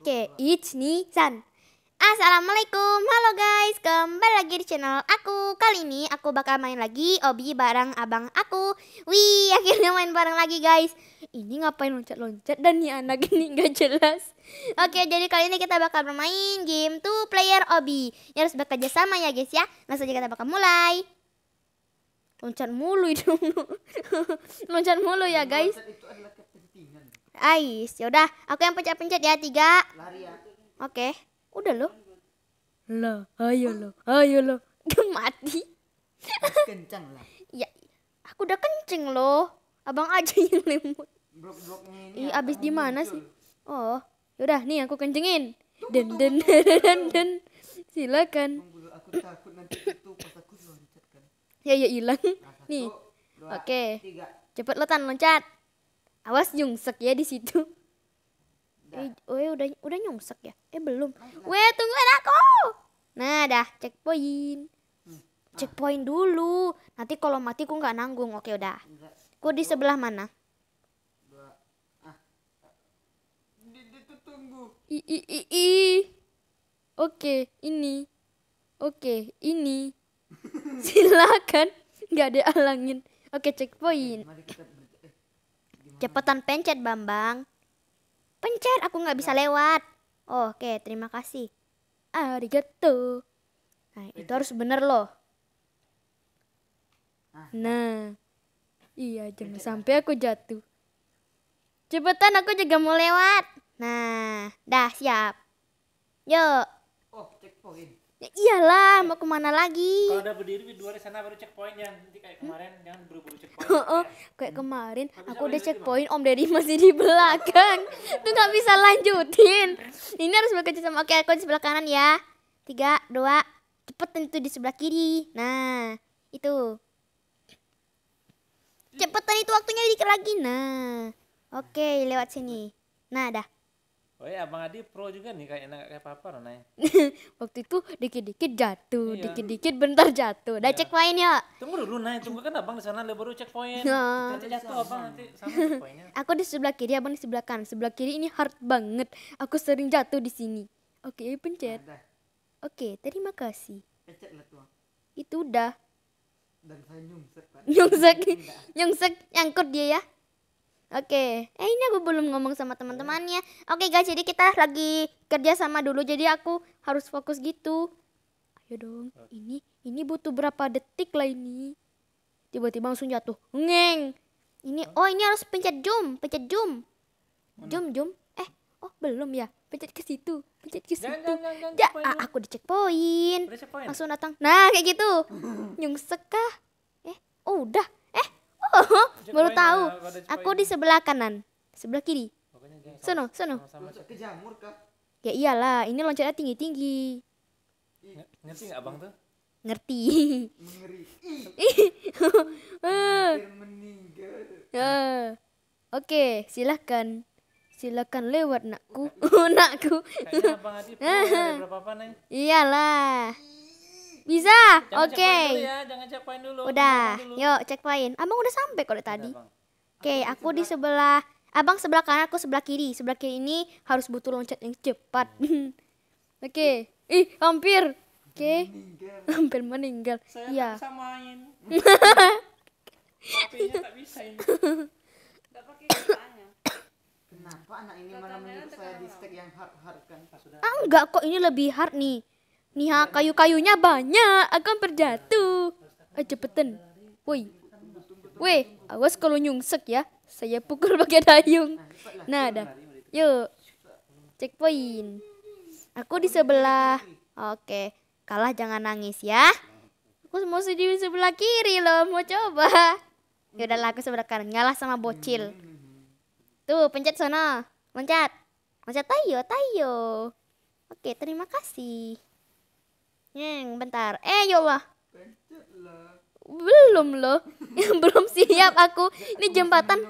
Oke, it's Nisan. Assalamualaikum, halo guys, kembali lagi di channel aku Kali ini aku bakal main lagi Obi bareng abang aku Wih, akhirnya main bareng lagi guys Ini ngapain loncat-loncat dan nih anak ini gak jelas Oke, jadi kali ini kita bakal bermain game 2 player Obi Ini ya, harus bekerja sama ya guys ya Langsung aja kita bakal mulai Loncat mulu itu Loncat mulu ya guys ais. Yaudah, aku yang pencet-pencet ya. Tiga. Lari ya. Oke. Okay. Udah lo. Lo, ayo lo, ayo lo. Mati. kenceng lah. ya Aku udah kenceng loh. Abang aja yang limut. Blok-blok ini. Ih, abis di mana sih? Oh, yaudah nih aku kencengin. Den den den den. Silakan. Aku takut nanti itu pas aku loncat kan. Ya ya hilang. Nah, nih. Oke. Okay. Cepet lo tan loncat. Awas nyungsek ya di situ. Eh, oh ya udah udah nyungsek ya? Eh belum. Weh, tungguin aku. Nah, dah checkpoint. Hmm. Ah. Checkpoint dulu. Nanti kalau mati ku nggak nanggung. Oke, udah. Ku di sebelah mana? Ah. Tunggu. I i i i. Oke, ini. Oke, ini. Silakan. Nggak ada alangin. Oke, checkpoint. Mari kita Cepetan pencet, Bambang. Pencet, aku nggak bisa lewat. Oh, Oke, okay, terima kasih. Arigato. Nah, itu harus bener loh. Ah. Nah, iya jangan sampai aku jatuh. Cepetan aku juga mau lewat. Nah, dah siap. Yuk. Oh, checkpoint. Ya iyalah, mau kemana lagi? Kalau udah berdiri di luar sana baru checkpoint yang nanti kayak kemarin hmm? jangan buru-buru checkpoint. Oh, oh. Ya. kayak kemarin hmm. aku udah checkpoint Om Deddy masih di belakang. Tuh nggak bisa lanjutin. Ini harus bekerja sama. Oke, aku di sebelah kanan ya. Tiga, dua, cepetan itu di sebelah kiri. Nah, itu. Cepetan itu waktunya dikit lagi. Nah, oke lewat sini. Nah, dah. Oh iya, Abang Adi pro juga nih kayak enak kayak papa loh, Nay. Waktu itu dikit-dikit jatuh, iya. dikit-dikit iya. bentar jatuh. Udah iya. cek poin ya. Tunggu dulu, Nay. Tunggu kan Abang di sana lebih baru cek poin. Nah. Iya. Nanti jatuh Abang nanti sama poinnya. Aku di sebelah kiri, Abang di sebelah kanan. Sebelah kiri ini hard banget. Aku sering jatuh di sini. Oke, okay, pencet. Oke, okay, terima kasih. Itu udah. Dan saya nyungsek. Nyungsek. nyungsek nyangkut dia ya. Oke, okay. eh ini aku belum ngomong sama teman-temannya. Oke okay, guys, jadi kita lagi kerja sama dulu. Jadi aku harus fokus gitu. Ayo dong. Ini ini butuh berapa detik lah ini? Tiba-tiba langsung jatuh. Ngeng. Ini oh ini harus pencet zoom, pencet zoom. Zoom, zoom. Eh, oh belum ya. Pencet ke situ, pencet ke situ. Ya, ah, aku di checkpoint. Langsung datang. Nah, kayak gitu. Nyungsek kah? Eh, oh udah baru tahu. Aku di sebelah kanan, sebelah kiri. Sono, sono. Ke jamur kah? Ya iyalah, ini loncatnya tinggi-tinggi. Ngerti nggak bang tuh? Ngerti. Eh. Eh. Oke, okay, silahkan. Silakan lewat nakku, nakku. Kayaknya Adi berapa Iyalah. Bisa. Oke. Okay. Ya, jangan checkpoint dulu. Udah. Dulu. Yuk, checkpoint. Abang udah sampai kok tadi. Oke, okay, aku di sebelah Abang sebelah kanan, aku sebelah kiri. Sebelah kiri ini harus butuh loncat yang cepat. Oke. okay. Ih, hampir. Oke. Okay. hampir meninggal. Saya ya. bisa main. tak bisa Kenapa anak ini malah menurut saya di yang hard-hard kan? Ah, enggak kok, ini lebih hard nih. Nih ah, kayu-kayunya banyak, akan berjatuh. aja eh, cepetan. Woi. woi, awas kalau nyungsek ya. Saya pukul pakai dayung. Nah, dah. Yuk. Checkpoint. Aku di sebelah. Oke. Kalah jangan nangis ya. Aku mau di sebelah kiri loh, mau coba. Ya udahlah aku sebelah kanan, ngalah sama bocil. Tuh, pencet sana, Loncat. Loncat tayo, tayo. Oke, terima kasih. Nih, bentar. Eh, ya Belum loh. Belum siap aku. Ini jembatan.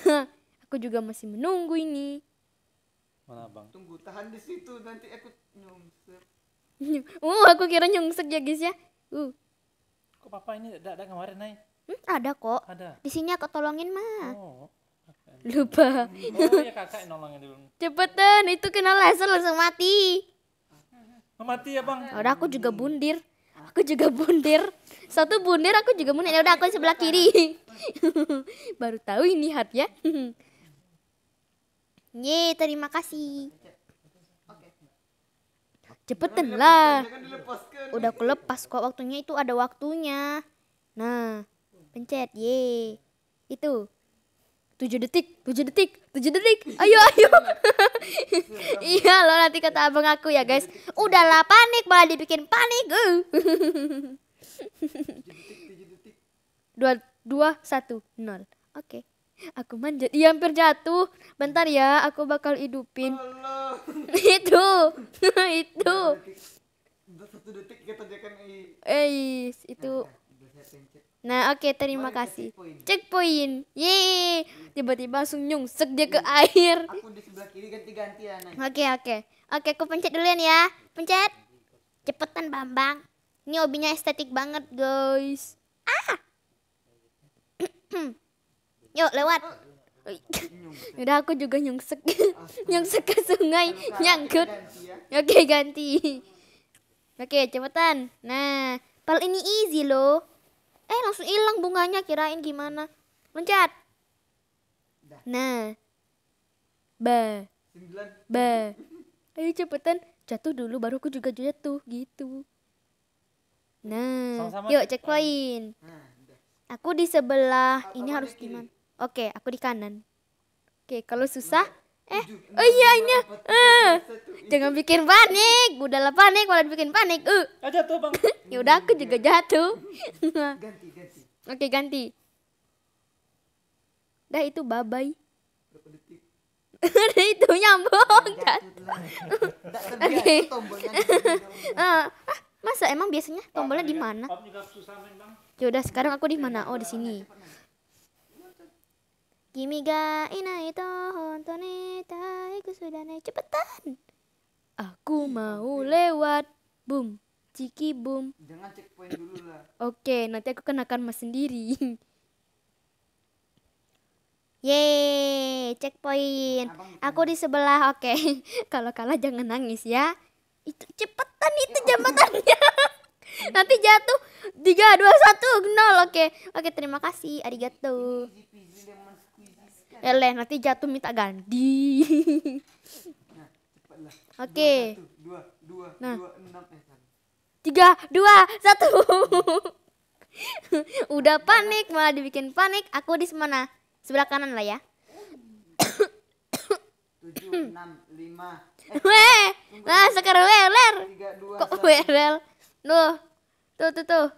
aku juga masih menunggu ini. Mana bang? Tunggu tahan di situ nanti aku nyungsep. uh, aku kira nyungsep ya guys ya. Uh. Kok papa ini ada, ada kemarin naik? Hmm, ada kok. Ada. Di sini aku tolongin mah. Oh. Lupa. Oh, ya kakak nolongin dulu. Cepetan, itu kena laser langsung mati. Mati ya bang. Udah aku juga bundir. Aku juga bundir. Satu bundir aku juga bundir. Ya udah aku sebelah kiri. Baru tahu ini hat ya. Ye, terima kasih. Cepetan lah. Udah aku lepas kok waktunya itu ada waktunya. Nah, pencet. Ye. Itu tujuh detik, tujuh detik, tujuh detik. Ayo, ayo. iya, lo nanti kata abang aku ya, guys. Udahlah panik malah dibikin panik. Uh. dua dua satu nol oke okay. aku manjat iya hampir jatuh bentar ya aku bakal hidupin itu itu satu eh itu Nah, oke, okay, terima Mari kasih. Checkpoint. poin Yeay. Tiba-tiba langsung nyungsek dia ke air. Oke, oke. Oke, aku pencet dulu ya. Pencet. Cepetan, Bambang. Ini hobinya estetik banget, guys. Ah. Yuk, lewat. Udah aku juga nyungsek. nyungsek ke sungai, nyangkut. Ya. Oke, ganti. Oke, cepetan. Nah, pal ini easy loh eh langsung hilang bunganya kirain gimana loncat nah ba ba ayo cepetan jatuh dulu baru aku juga jatuh gitu nah Sama-sama yuk cek poin nah, aku di sebelah ini harus gimana oke aku di kanan oke kalau susah Eh, oh iya ini. Uh. Jangan bikin panik. Udah lah panik, malah bikin panik. Uh. jatuh, Bang. ya udah aku juga jatuh. ganti, ganti. Oke, ganti. Dah itu babai. Ada itu nyambung kan. Oke. Ah, ah, masa emang biasanya tombolnya di iya. mana? Ya udah sekarang aku di mana? Oh, di sini ga 君がいないと本当に痛い ku sudah naik cepetan aku mau lewat boom ciki boom jangan cek poin dulu lah oke okay, nanti aku kenakan mas sendiri Yeay, checkpoint. Aku di sebelah, oke. Okay. Kalau kalah jangan nangis ya. Itu cepetan itu iya, jembatannya. Nanti jatuh. 3 2 1 0. Oke. Okay. Oke, okay, terima kasih. Arigato eleh nanti jatuh minta ganti nah, oke dua, nah. tiga dua satu udah panik malah dibikin panik aku di mana sebelah kanan lah ya tujuh enam lima eh, nah sekarang weler kok weler tuh tuh tuh tuh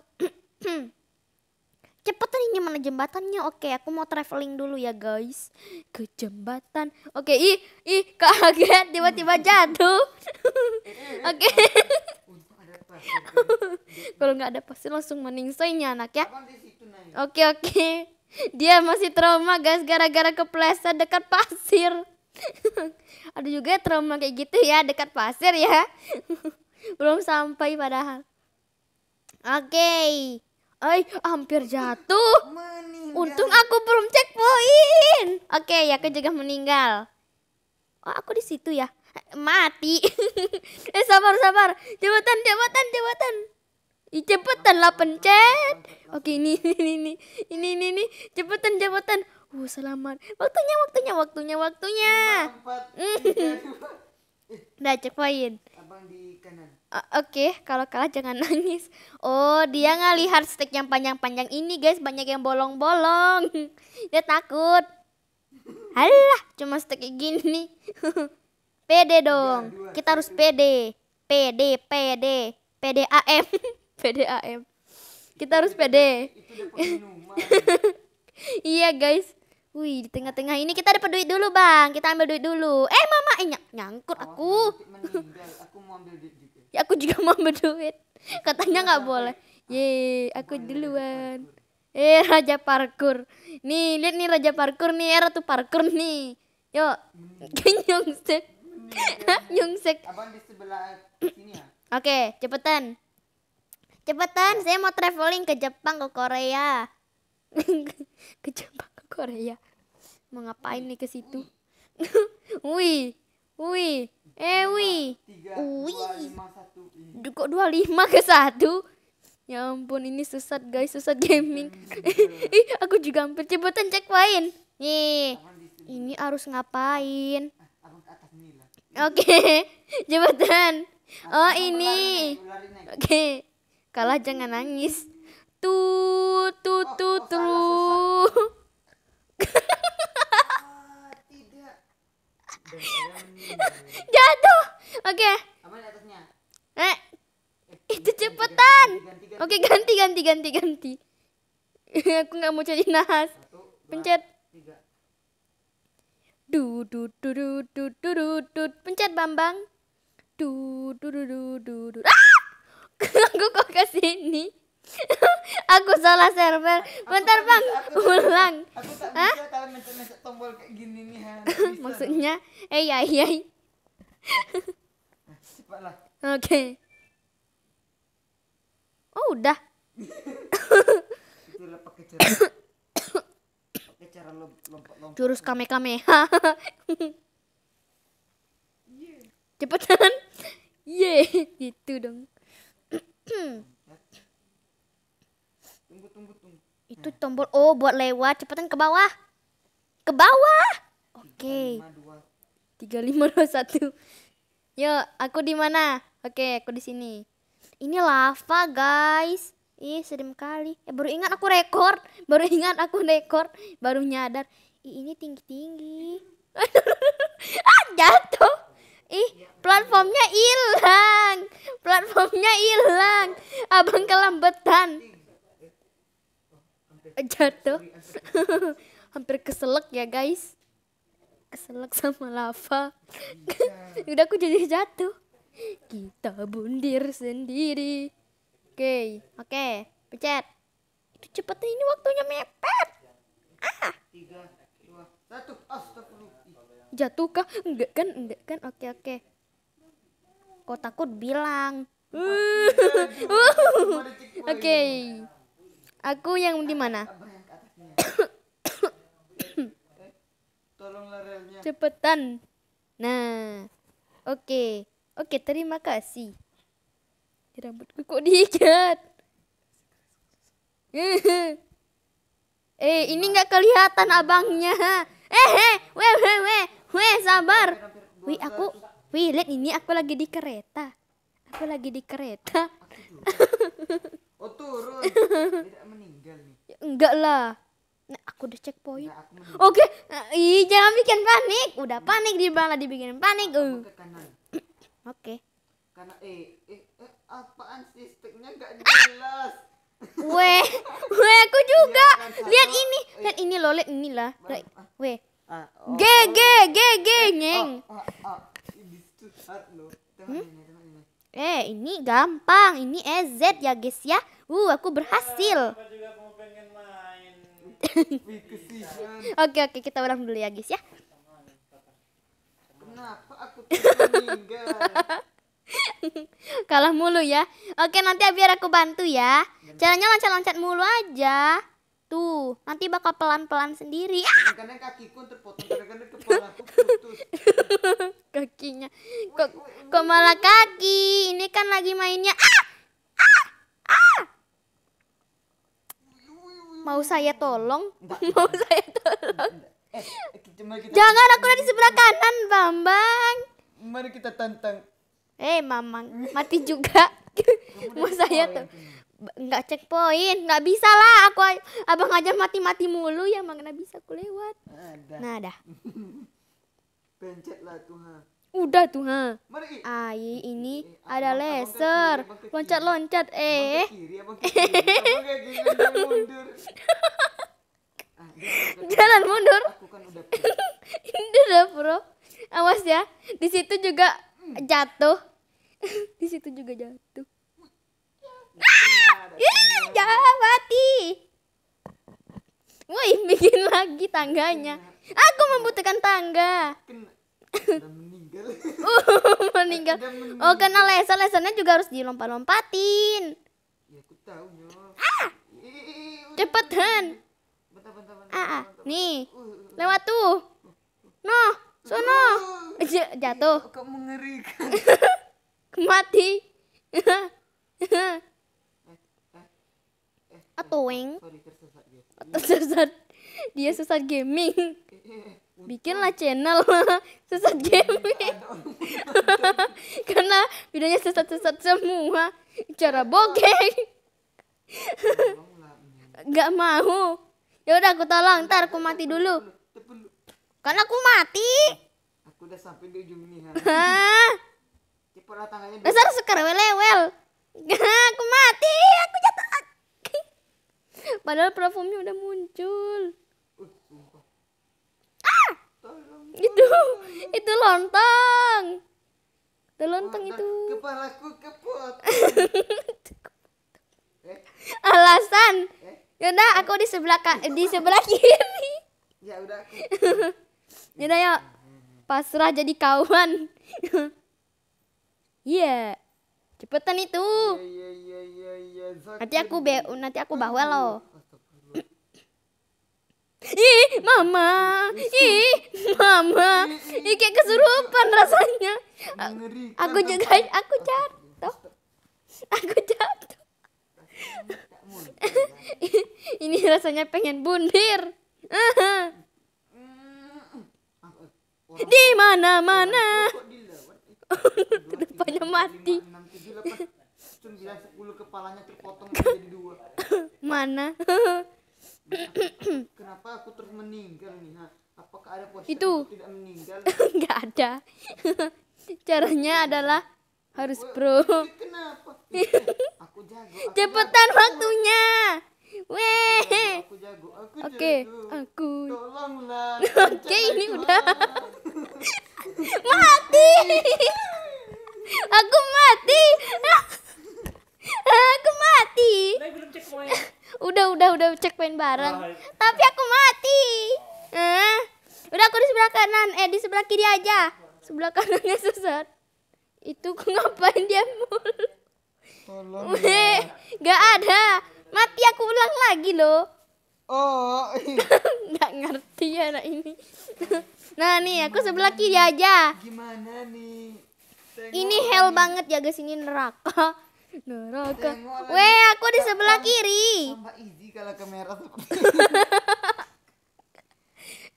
cepetan ini mana jembatannya oke aku mau traveling dulu ya guys ke jembatan oke ih ih kaget tiba-tiba jatuh oke kalau nggak ada pasti langsung meningsainya anak ya oke oke dia masih trauma guys gara-gara kepleset dekat pasir ada juga trauma kayak gitu ya dekat pasir ya belum sampai padahal oke okay. Eh, hampir jatuh. Meninggal. Untung aku belum cek poin. Oke, okay, ya aku juga meninggal. Oh, aku di situ ya. Mati. eh, sabar, sabar. Jabatan, jabatan, jabatan. Ih, cepetan lah pencet. Oke, okay, ini, ini, ini, ini, ini, ini. Cepetan, jabatan. Uh, selamat. Waktunya, waktunya, waktunya, waktunya. Udah poin. Abang di kanan. Uh, Oke, okay. kalau kalah jangan nangis. Oh, dia ngelihat stick yang panjang-panjang ini guys, banyak yang bolong-bolong. Dia takut. Alah, cuma stick gini. pede dong, kita harus pede. PD. pede, PDAM. PDAM. Kita harus PD. iya guys. Wih, di tengah-tengah ini kita dapat duit dulu bang. Kita ambil duit dulu. Eh mama, eh nyangkut aku. Oh, ya aku juga mau berduit katanya nggak boleh ye aku duluan eh raja parkur nih lihat nih raja parkur nih era eh, tuh parkur nih yo nyungsek nyungsek abang di ya? oke cepetan cepetan saya mau traveling ke Jepang ke Korea ke Jepang ke Korea mau ngapain nih ke situ wih dua 25 ke 1 ya ampun ini susah guys susah gaming iya. ih aku juga hampir cepetan cek main nih ini harus ngapain oke cepetan oh ini oke kalah jangan nangis tuh tuh tuh tuh jatuh oke okay. eh itu cepetan. Oke, ganti ganti ganti ganti. Aku nggak mau jadi nahas. Pencet. Du du du du du du du du pencet Bambang. Du du du du du du. Ah! Aku kok ke sini? aku salah server. Bentar, Bang. Ulang. Aku Maksudnya, eh ya, ya. Oke. Okay. Oh udah. Itulah pakai cara. pakai cara lompat-lompat. Jurus kamehameha. Cepetan. Ye, gitu dong. tunggu, tunggu, tunggu. Itu tombol oh buat lewat, cepetan ke bawah. Ke bawah. Oke. Okay. 3521. Yuk, aku di mana? Oke, okay, aku di sini. Ini lava guys. Ih serem kali. Eh baru ingat aku rekor. Baru ingat aku rekor. Baru nyadar. Ih ini tinggi-tinggi. ah jatuh. Ih platformnya hilang. Platformnya hilang. Abang kelambetan. Eh, jatuh. Hampir keselak ya guys. Keselak sama lava. Udah aku jadi jatuh. Kita bundir sendiri. Oke, okay. oke, okay. pecet. Itu cepet ini waktunya mepet. Ah. Tiga, dua, satu. Astagfirullah. Jatuh kah? Enggak kan, enggak kan. Oke, okay, oke. Okay. Kok takut bilang. Oke. Okay. Aku yang di mana? Cepetan. Nah. Oke. Okay. Oke, terima kasih. Rambutku kok diikat? eh, ini nggak kelihatan abangnya. Eh, eh, weh, weh, weh, weh, sabar. Wih, aku, wih, lihat ini aku lagi di kereta. Aku lagi di kereta. Oh turun. Ya, enggak lah. Nah, aku udah cek poin. Oke, okay. Eh, ih jangan bikin panik. Udah panik di mana dibikin panik. Uh. Oke. Karena eh, eh, eh apaan sih gak jelas. Weh, weh aku juga. Iya, kan, lihat ini, eh. lihat ini loh, lihat inilah. lah. Weh. Ah, oh, G G oh, G G eh, oh, neng. Hmm? Eh, ini gampang. Ini EZ ya, guys ya. Uh, aku berhasil. Oke, oke, kita ulang dulu ya, guys ya. kalah mulu ya oke nanti biar aku bantu ya caranya iya, loncat-loncat mulu aja tuh nanti bakal pelan-pelan sendiri kadang kakinya kok kok malah kaki ini kan lagi mainnya ah ah ah mau saya tolong mau saya kita Jangan aku dari sebelah kanan, Bambang. Mari kita tantang. Eh, hey, Mamang, mati juga. Mau saya tuh cek ya, poin, nggak bisa lah aku abang aja mati-mati mulu ya mana bisa aku lewat. Ada. Nah, dah. Pencetlah Tuhan. Udah Tuhan. Mari. Ai eh, ini eh, ada abang, laser. Loncat-loncat eh. Abang ke kiri, abang ke kiri. abang ke kiri, Jalan mundur. Kan Ini udah pro. Awas ya. Di situ juga hmm. jatuh. Di situ juga jatuh. Ah! Ih, mati. Woi, bikin lagi tangganya. Aku membutuhkan tangga. meninggal. Uh, meninggal. Oh, kena laser. lesannya juga harus dilompat-lompatin. Ya, ah! Cepetan ah, ah. nih lewat tuh no sono jatuh iya, kok mengerikan mati atau weng dia sesat gaming bikinlah channel sesat iya, gaming iya, karena videonya sesat-sesat semua cara bokeh gak mau ya udah aku tolong ntar aku mati dulu karena aku mati aku udah sampai di ujung ini Besar tangannya besar sekar welewel aku mati aku jatuh padahal parfumnya udah muncul ah itu itu lontong itu lontong itu kepalaku kepot alasan eh? Yuna, aku di sebelah ka di sebelah kiri. Ya udah aku. Yuna yuk. Pasrah jadi kawan. Iya. yeah. Cepetan itu. Iya, iya, iya, nanti aku be nanti aku bawa lo. Ih, mama. Ih, mama. Ih, kayak kesurupan rasanya. Aku juga aku jatuh. Aku ini rasanya pengen bundir di mana mana kedepannya mati kepalanya terpotong menjadi dua mana kenapa aku terus meninggal nih apakah ada posisi itu tidak meninggal nggak ada caranya adalah harus bro cepetan waktunya weh oke aku oke ini udah mati aku mati aku mati udah udah udah cek poin bareng tapi aku mati udah aku di sebelah kanan eh di sebelah kiri aja sebelah kanannya sesat itu ngapain dia mulu Weh, ya. nggak ada mati aku ulang lagi loh oh iya. nggak ngerti ya anak ini nah nih gimana aku sebelah kiri aja gimana nih Tengok ini hell nih. banget ya guys ini neraka neraka weh aku di sebelah kiri easy kalau kamera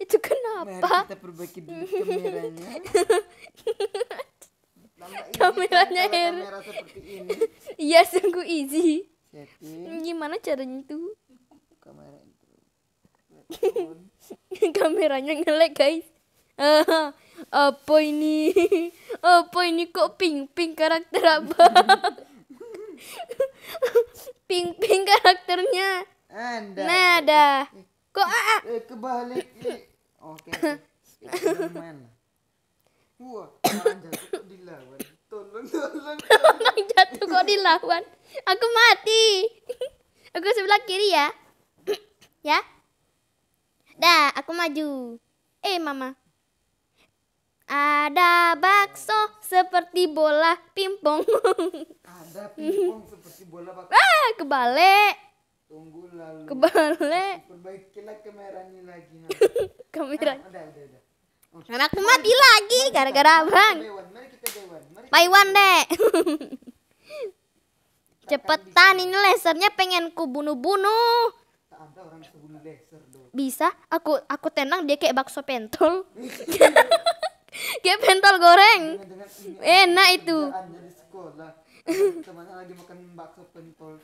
itu kenapa Mari kita perbaiki dulu kameranya Iya, kameranya air, iya sungguh easy Setting. gimana caranya itu kamera kameranya ngelek guys uh, apa ini apa ini kok pink pink karakter apa pink pink karakternya Anda. nah ada kok ah, ah. eh, kebalik eh. oke okay. wah Peluang jatuh kok dilawan. Aku mati. Aku sebelah kiri ya. ya. Dah, aku maju. Eh, Mama. Ada bakso seperti bola pingpong. Ada pingpong seperti bola bakso. Ah, kebalik. Tunggu lalu. Kebalik. Perbaikilah kameranya lagi. Kamera. Ah, ada, ada, ada. Anakku mati lagi gara-gara abang. Paiwan deh. Cepetan ini lasernya pengen ku bunuh-bunuh. Bisa, aku aku tenang dia kayak bakso pentol. kayak pentol goreng. Enak itu. lagi makan bakso pentol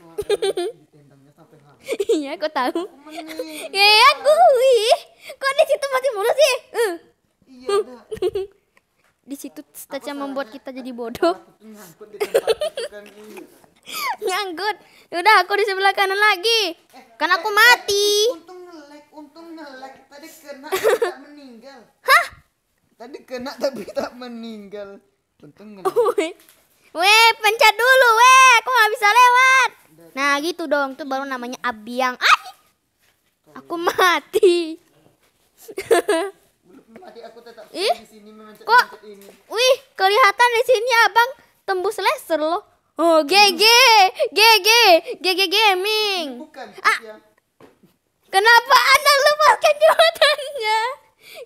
Iya, aku tahu. Iya, aku, ih. Kok di situ masih mulu sih? Uh. Iya, di situ stage membuat kita jadi bodoh. Nyangkut. Kan, iya. Udah aku di sebelah kanan lagi. Eh, kan aku mati. Eh, untung nge-lag untung nge-lag Tadi kena tak meninggal. Hah? Tadi kena tapi tak meninggal. Untung ngelek. Weh, pencet dulu, weh. Aku nggak bisa lewat. Nah, gitu dong. tuh baru namanya abiang. Ay! Aku mati. Ih, kok ini. Wih, kelihatan di sini Abang tembus laser loh. Oh, GG, GG, GG gaming. ah. Kenapa Anda lepaskan jawabannya?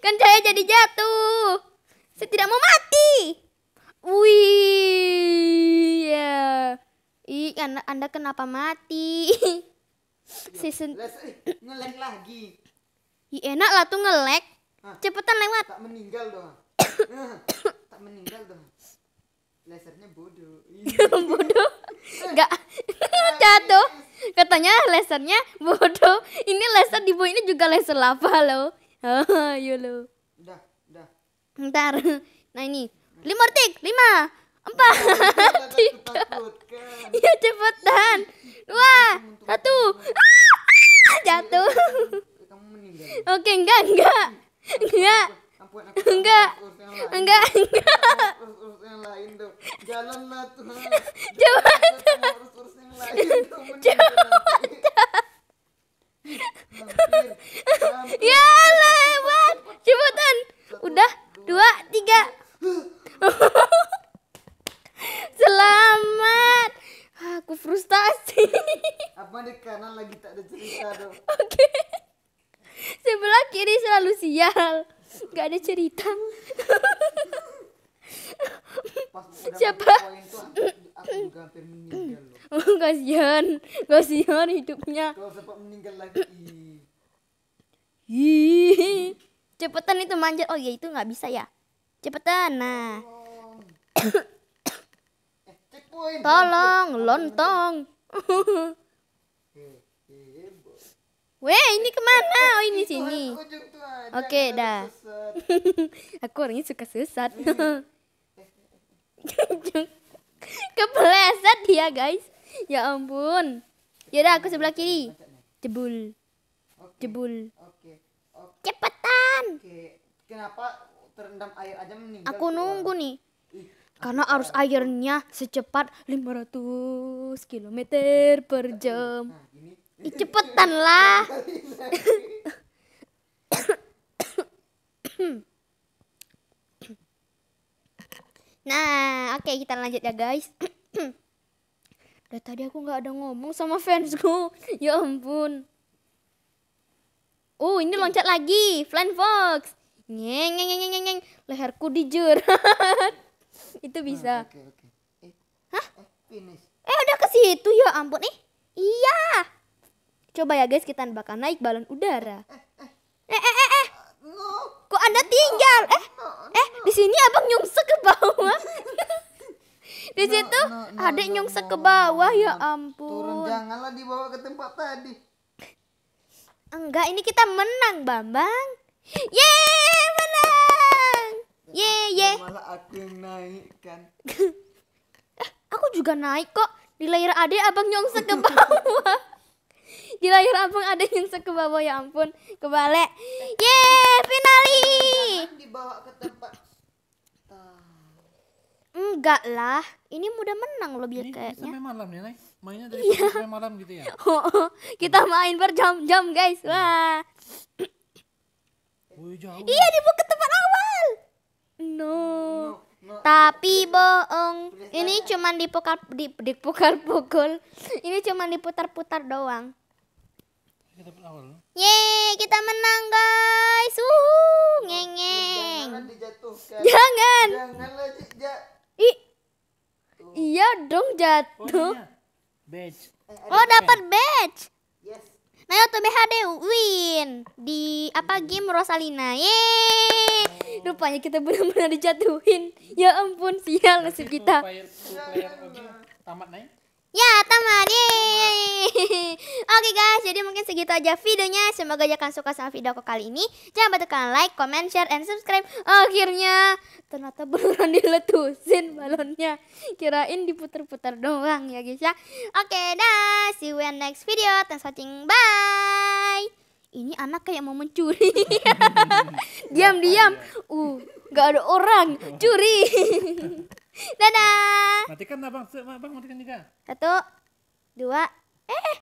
Kan saya jadi jatuh. Saya tidak mau mati. Wih, ya. Ih, anda, anda kenapa mati? Ya, Season... Eh, ngelek lagi. Ih, enak lah tuh ngelek. Hah? Cepetan lewat. Tak meninggal dong. Ah. tak meninggal dong. Lasernya bodoh. Iya. bodoh. Enggak. Jatuh. Katanya lasernya bodoh. Ini laser di ini juga laser lava lo oh, Ayo iya, lo. Udah, udah. Ntar. Nah ini. Lima detik. Lima. Empat. Tiga. Iya cepetan. Dua. Satu. Ah, jatuh. Oke, enggak, enggak enggak enggak enggak enggak enggak enggak enggak enggak enggak enggak enggak enggak ya lewat cepetan udah dua tiga selamat aku frustasi apa di kanan lagi tak ada cerita dong oke okay sebelah kiri selalu sial nggak ada cerita siapa Oh kasihan kasihan hidupnya cepetan itu manjat oh ya itu nggak bisa ya cepetan nah oh. eh, tolong lontong Weh, ini kemana? Oh, ini sini. Oke, okay, dah. Aku orangnya suka sesat. Iya, iya. Kepleset dia, guys. Ya ampun. Yaudah, aku sebelah kiri. Jebul. Jebul. Cepetan. Kenapa terendam air aja Aku nunggu nih. Karena arus airnya secepat 500 km per nah, jam. Nah, ini Cepetan lah. nah, oke okay, kita lanjut ya guys. Udah tadi aku nggak ada ngomong sama fansku. ya ampun. Oh, ini loncat lagi. Flan Fox. Nyeng, nyeng, nyeng, nyeng, nyeng. Leherku dijerat. Itu bisa. Oh, ah, okay, okay. Eh, Hah? Eh, eh, udah ke situ ya ampun. Eh, iya. Coba ya guys kita bakal naik balon udara. Eh eh eh eh. eh, eh. Kok Anda tinggal? Eh eh di sini Abang nyungsek ke bawah. di situ adik nyungsek ke bawah ya ampun. Turun janganlah dibawa ke tempat tadi. Enggak, ini kita menang, Bambang. Yeay, menang. Yeay, yeay. Malah aku yang naik kan. Eh, aku juga naik kok. Di layar adik abang nyongsek ke bawah di layar abang ada yang ke bawah ya ampun kebalik ye finali dibawa ke tempat enggak lah ini mudah menang loh biar kayaknya sampai ya. malam ya Nay mainnya dari iya. sampai malam gitu ya oh, oh, kita iya. main berjam-jam guys iya. wah Woy, jauh. iya di ke tempat awal no, no. No, tapi bohong. Ini cuman dipukar di dipukar pukul. Ini cuman diputar-putar doang kita Yeay, kita menang guys. Wuhu, iya, ngengeng. Iya, jangan dijatuhkan. Jangan. Janganlah jatuh. Ih. Iya dong jatuh. Oh, iya. badge. Eh, oh dapat badge. Yes. Nayo tuh BHD win di apa hmm. game Rosalina. Yeay. Oh. Rupanya kita benar-benar dijatuhin. Ya ampun, sial nasib kita. Tamat naik. Ya tamat Oke guys jadi mungkin segitu aja videonya Semoga aja kalian suka sama video aku kali ini Jangan lupa tekan like, comment, share, and subscribe Akhirnya ternyata beneran diletusin balonnya Kirain diputer-puter doang ya guys ya Oke dah See you in next video Thanks watching Bye ini anak kayak mau mencuri diam diam uh nggak ada orang curi dadah matikan abang abang matikan juga satu dua eh